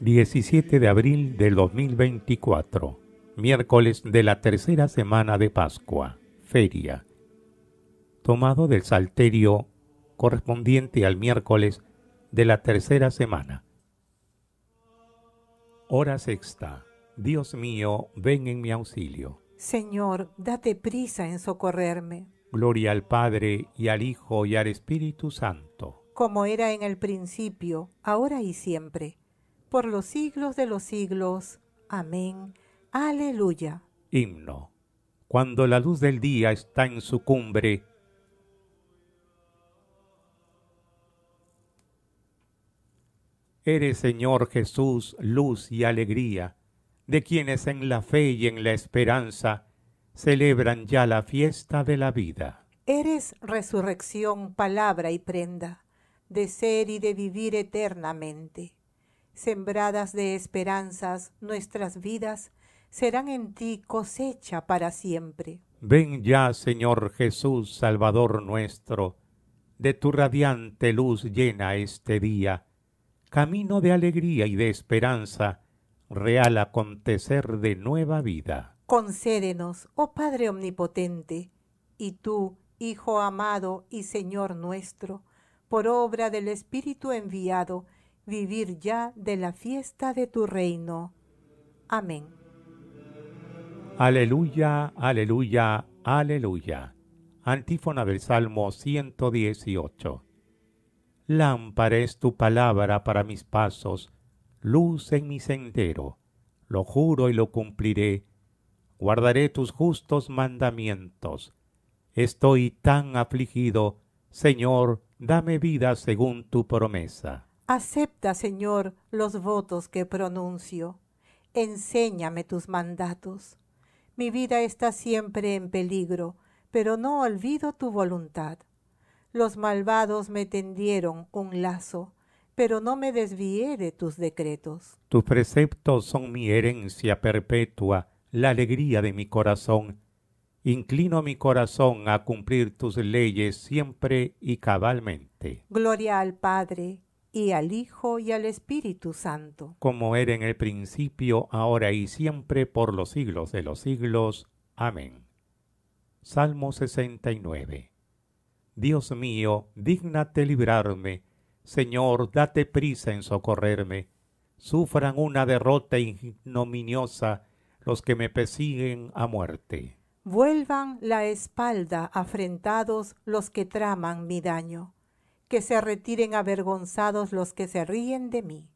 17 de abril del 2024, miércoles de la tercera semana de Pascua, feria, tomado del Salterio correspondiente al miércoles de la tercera semana. Hora sexta. Dios mío, ven en mi auxilio. Señor, date prisa en socorrerme. Gloria al Padre y al Hijo y al Espíritu Santo. Como era en el principio, ahora y siempre por los siglos de los siglos. Amén. Aleluya. Himno. Cuando la luz del día está en su cumbre, Eres, Señor Jesús, luz y alegría, de quienes en la fe y en la esperanza celebran ya la fiesta de la vida. Eres resurrección, palabra y prenda, de ser y de vivir eternamente sembradas de esperanzas nuestras vidas, serán en ti cosecha para siempre. Ven ya, Señor Jesús, Salvador nuestro, de tu radiante luz llena este día, camino de alegría y de esperanza, real acontecer de nueva vida. Concédenos, oh Padre Omnipotente, y tú, Hijo amado y Señor nuestro, por obra del Espíritu enviado, vivir ya de la fiesta de tu reino. Amén. Aleluya, aleluya, aleluya. Antífona del Salmo 118. Lámpara es tu palabra para mis pasos, luz en mi sendero. Lo juro y lo cumpliré. Guardaré tus justos mandamientos. Estoy tan afligido, Señor, dame vida según tu promesa. Acepta, Señor, los votos que pronuncio. Enséñame tus mandatos. Mi vida está siempre en peligro, pero no olvido tu voluntad. Los malvados me tendieron un lazo, pero no me desvié de tus decretos. Tus preceptos son mi herencia perpetua, la alegría de mi corazón. Inclino mi corazón a cumplir tus leyes siempre y cabalmente. Gloria al Padre y al Hijo y al Espíritu Santo. Como era en el principio, ahora y siempre, por los siglos de los siglos. Amén. Salmo 69. Dios mío, dígnate librarme. Señor, date prisa en socorrerme. Sufran una derrota ignominiosa los que me persiguen a muerte. Vuelvan la espalda afrentados los que traman mi daño que se retiren avergonzados los que se ríen de mí.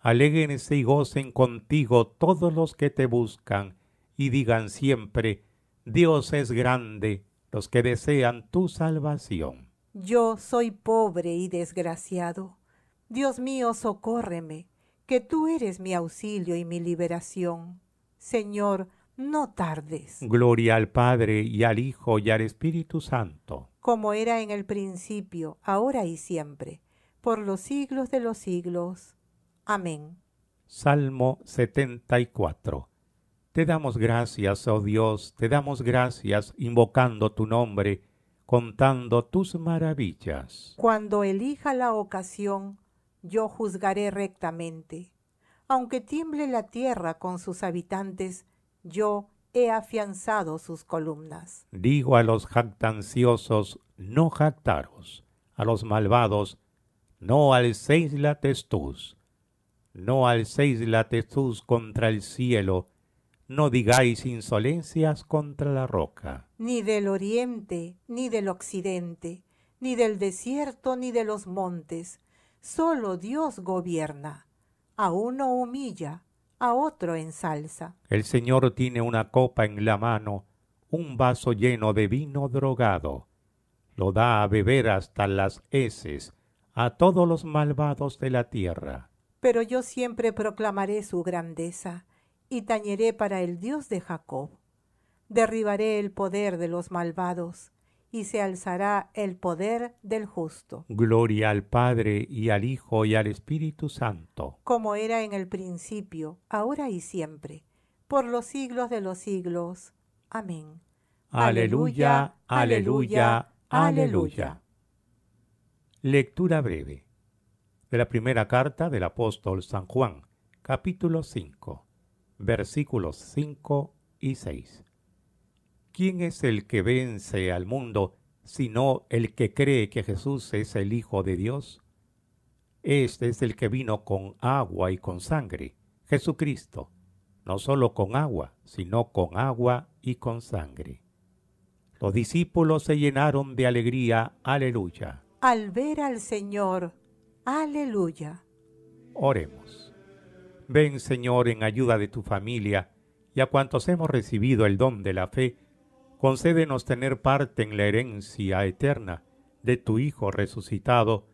Aléguense y gocen contigo todos los que te buscan, y digan siempre, Dios es grande, los que desean tu salvación. Yo soy pobre y desgraciado. Dios mío, socórreme, que tú eres mi auxilio y mi liberación. Señor, no tardes. Gloria al Padre y al Hijo y al Espíritu Santo. Como era en el principio, ahora y siempre, por los siglos de los siglos. Amén. Salmo 74. Te damos gracias, oh Dios, te damos gracias, invocando tu nombre, contando tus maravillas. Cuando elija la ocasión, yo juzgaré rectamente. Aunque tiemble la tierra con sus habitantes, yo he afianzado sus columnas. Digo a los jactanciosos, no jactaros, a los malvados, no alcéis la testuz, no alcéis la testuz contra el cielo, no digáis insolencias contra la roca. Ni del oriente, ni del occidente, ni del desierto, ni de los montes, solo Dios gobierna. A uno humilla, a otro salsa. El Señor tiene una copa en la mano, un vaso lleno de vino drogado. Lo da a beber hasta las heces a todos los malvados de la tierra. Pero yo siempre proclamaré su grandeza y tañeré para el Dios de Jacob. Derribaré el poder de los malvados y se alzará el poder del justo. Gloria al Padre y al Hijo y al Espíritu Santo. Como era en el principio, ahora y siempre, por los siglos de los siglos. Amén. Aleluya, aleluya, aleluya. Lectura breve de la primera carta del apóstol San Juan, capítulo 5, versículos 5 y 6. ¿quién es el que vence al mundo sino el que cree que Jesús es el Hijo de Dios? Este es el que vino con agua y con sangre, Jesucristo, no solo con agua, sino con agua y con sangre. Los discípulos se llenaron de alegría, aleluya. Al ver al Señor, aleluya. Oremos. Ven, Señor, en ayuda de tu familia y a cuantos hemos recibido el don de la fe, concédenos tener parte en la herencia eterna de tu Hijo resucitado,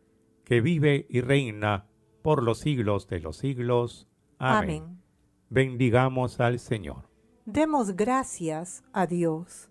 que vive y reina por los siglos de los siglos. Amén. Bendigamos al Señor. Demos gracias a Dios.